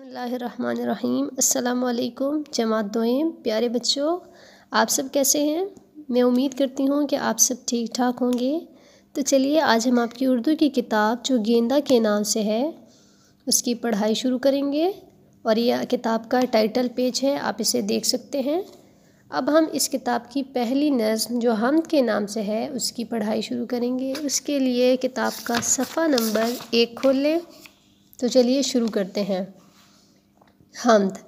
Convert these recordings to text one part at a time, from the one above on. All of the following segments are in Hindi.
अस्सलाम अल्लाम जमात दोएम प्यारे बच्चों आप सब कैसे हैं मैं उम्मीद करती हूँ कि आप सब ठीक ठाक होंगे तो चलिए आज हम आपकी उर्दू की किताब जो गेंदा के नाम से है उसकी पढ़ाई शुरू करेंगे और यह किताब का टाइटल पेज है आप इसे देख सकते हैं अब हम इस किताब की पहली नज़म जो हम के नाम से है उसकी पढ़ाई शुरू करेंगे उसके लिए किताब का सफ़ा नंबर एक खोल लें तो चलिए शुरू करते हैं हमद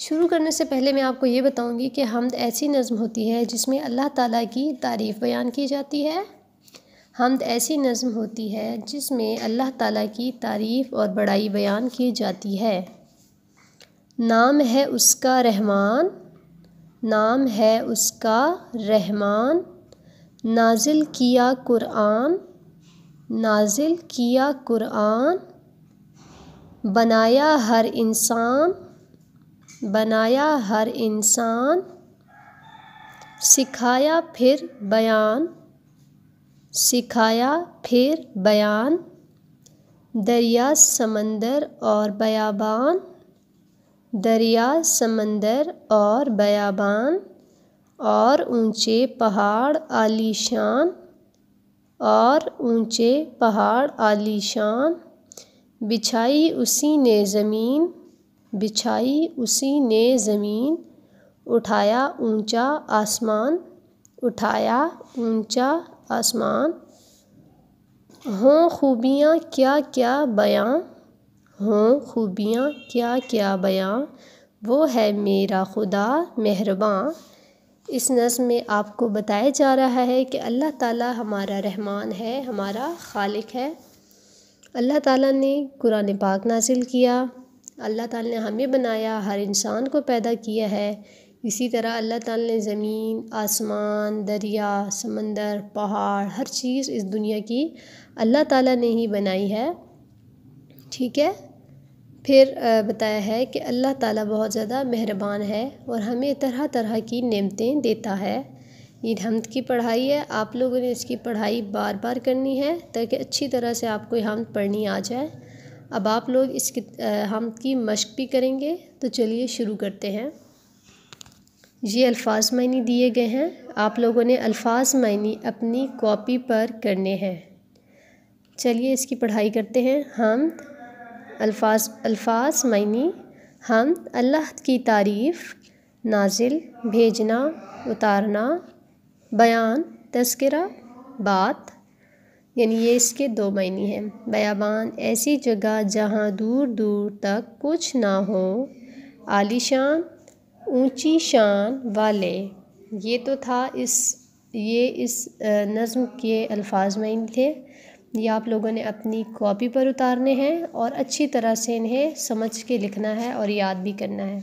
शुरू करने से पहले मैं आपको ये बताऊंगी कि हमद ऐसी नज़म होती है जिसमें अल्लाह ताला की तारीफ़ बयान की जाती है हमद ऐसी नज़म होती है जिसमें अल्लाह ताला की तारीफ़ और बड़ाई बयान की जाती है नाम है उसका रहमान नाम है उसका रहमान नाजिल किया कुरान नाजिल किया कुरान बनाया हर इंसान बनाया हर इंसान सिखाया फिर बयान सिखाया फिर बयान दरिया समंदर और बयाबान दरिया समंदर और बयाबान और ऊंचे पहाड़ आलीशान और ऊंचे पहाड़ आलीशान बिछाई उसी ने ज़मीन बिछाई उसी ने ज़मीन उठाया ऊंचा आसमान उठाया ऊंचा आसमान हों खूबियाँ क्या क्या बयाँ हों खूबियाँ क्या क्या बयाँ वो है मेरा खुदा मेहरबान इस नज़म में आपको बताया जा रहा है कि अल्लाह ताला हमारा रहमान है हमारा खालिक है अल्लाह ताला ने कुरान पाक नाजिल किया अल्लाह ताला ने हमें बनाया हर इंसान को पैदा किया है इसी तरह अल्लाह ताला ने ज़मीन आसमान दरिया समंदर पहाड़ हर चीज़ इस दुनिया की अल्लाह ताला ने ही बनाई है ठीक है फिर बताया है कि अल्लाह ताला बहुत ज़्यादा मेहरबान है और हमें तरह तरह की नेमतें देता है ये हमद की पढ़ाई है आप लोगों ने इसकी पढ़ाई बार बार करनी है ताकि अच्छी तरह से आपको ये हमद पढ़नी आ जाए अब आप लोग इसकी हमद की मशक भी करेंगे तो चलिए शुरू करते हैं ये अल्फाज मायने दिए गए हैं आप लोगों ने अल्फाज मायने अपनी कॉपी पर करने हैं चलिए इसकी पढ़ाई करते हैं हम अल्फाज अल्फाज मायने हम अल्लाह की तारीफ़ नाजिल भेजना उतारना बयान तस्करा बात यानी ये इसके दो मायने हैं बयाबान ऐसी जगह जहाँ दूर दूर तक कुछ ना हो आलीशान ऊंची शान वाले ये तो था इस ये इस नज़म के अल्फाज में थे ये आप लोगों ने अपनी कॉपी पर उतारने हैं और अच्छी तरह से इन्हें समझ के लिखना है और याद भी करना है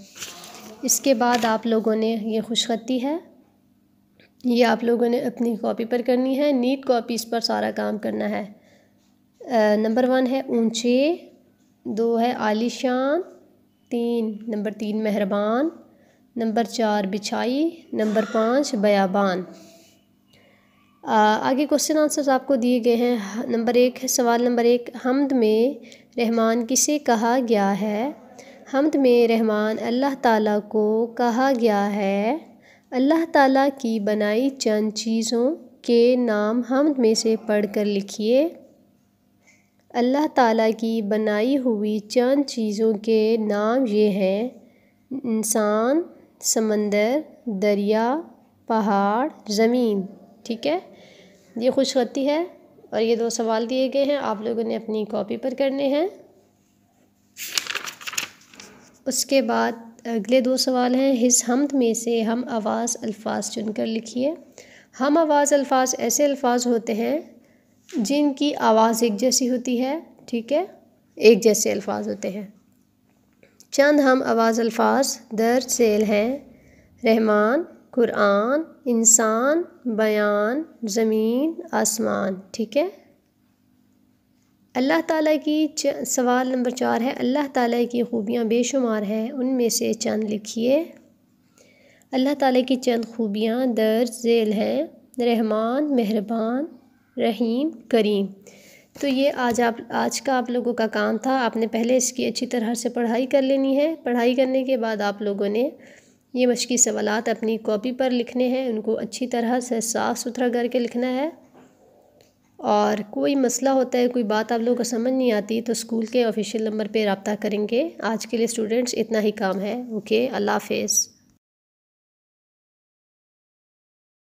इसके बाद आप लोगों ने ये खुशखती है ये आप लोगों ने अपनी कॉपी पर करनी है नीट कॉपीज़ पर सारा काम करना है नंबर वन है ऊंचे दो है आलीशान तीन नंबर तीन मेहरबान नंबर चार बिछाई नंबर पाँच बयाबान आगे क्वेश्चन आंसर्स आपको दिए गए हैं नंबर एक है सवाल नंबर एक हमद में रहमान किसे कहा गया है हमद में रहमान अल्लाह ताला को कहा गया है अल्लाह ताला की बनाई चंद चीज़ों के नाम हम में से पढ़ कर लिखिए अल्लाह ताला की बनाई हुई चंद चीज़ों के नाम ये हैं इंसान समंदर दरिया पहाड़ ज़मीन ठीक है ये खुशखती है और ये दो सवाल दिए गए हैं आप लोगों ने अपनी कॉपी पर करने हैं उसके बाद अगले दो सवाल हैं हिस हमद में से हम आवाज़ अल्फाज चुनकर लिखिए हम आवाज़ अल्फाज ऐसे अल्फाज होते हैं जिनकी आवाज़ एक जैसी होती है ठीक है एक जैसे अल्फाज होते हैं चंद हम आवाज़ अल्फाज दर सेल हैं रहमान कुरान इंसान बयान ज़मीन आसमान ठीक है अल्लाह ताला की सवाल नंबर चार है अल्लाह ताला की ख़ूबियाँ बेशुमार हैं उनमें से चंद लिखिए अल्लाह ताला की चंद ख़ूबियाँ दर्ज झेल हैं रहमान मेहरबान रहीम करीम तो ये आज आप आज का आप लोगों का काम था आपने पहले इसकी अच्छी तरह से पढ़ाई कर लेनी है पढ़ाई करने के बाद आप लोगों ने ये मशक़ी सवालत अपनी कॉपी पर लिखने हैं उनको अच्छी तरह से साफ़ सुथरा करके लिखना है और कोई मसला होता है कोई बात आप लोगों को समझ नहीं आती तो स्कूल के ऑफिशियल नंबर पे रबता करेंगे आज के लिए स्टूडेंट्स इतना ही काम है ओके अल्लाह हाफिज़